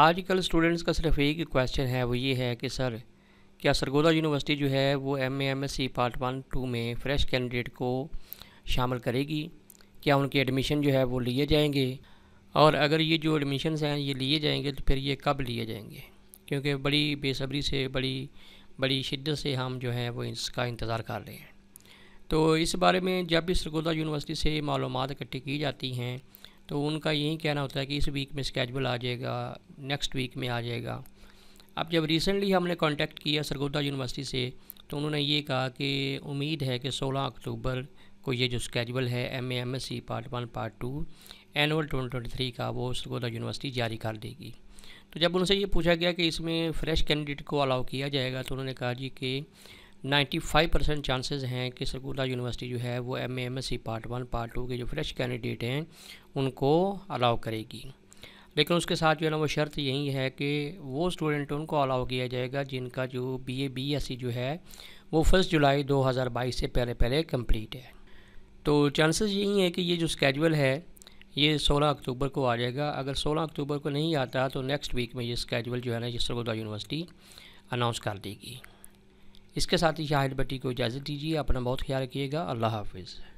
आजकल स्टूडेंट्स का सिर्फ एक क्वेश्चन है वो ये है कि सर क्या सरगोदा यूनिवर्सिटी जो है वो M M S C part one two में फ़्रेश कैंडिडेट को शामिल करेगी क्या उनके एडमिशन जो है वो लिए जाएंगे और अगर ये जो एडमिशन हैं ये लिए जाएंगे तो फिर ये कब लिए जाएंगे क्योंकि बड़ी बेसब्री से बड़ी बड़ी शिद्दत से हम जो है वो इसका इंतज़ार कर रहे हैं तो इस बारे में जब भी सरगोदा यूनिवर्सिटी से मालूम इकट्ठी की जाती हैं तो उनका यही कहना होता है कि इस वीक में स्केजुल आ जाएगा नेक्स्ट वीक में आ जाएगा अब जब रिसेंटली हमने कांटेक्ट किया सरगोदा यूनिवर्सिटी से तो उन्होंने ये कहा कि उम्मीद है कि 16 अक्टूबर को ये जो स्कैजल है M A M S C part one part two annual twenty twenty three का वो सरगोदा यूनिवर्सिटी जारी कर देगी तो जब उनसे ये पूछा गया कि इसमें फ्रेश कैंडिडेट को अलाउ किया जाएगा तो उन्होंने कहा जी कि 95 परसेंट चांसेज़ हैं कि सरगोदा यूनिवर्सिटी जो है वो M A M S C part one part two के जो फ्रेश कैंडिडेट हैं उनको अलाउ करेगी लेकिन उसके साथ जो है ना वो शर्त यही है कि वो स्टूडेंट उनको अलाउ किया जाएगा जिनका जो B A B S C जो है वो फर्स्ट जुलाई 2022 से पहले पहले कंप्लीट है तो चांसेस यही है कि ये जो स्केजुअल है ये 16 अक्टूबर को आ जाएगा अगर 16 अक्टूबर को नहीं आता तो नेक्स्ट वीक में ये स्केजुअल जो है ना ये सरगोदा यूनिवर्सिटी अनाउंस कर देगी इसके साथ ही शाहिद भट्टी को इजाज़त दीजिए अपना बहुत ख्याल रखिएगा अल्लाह हाफिज़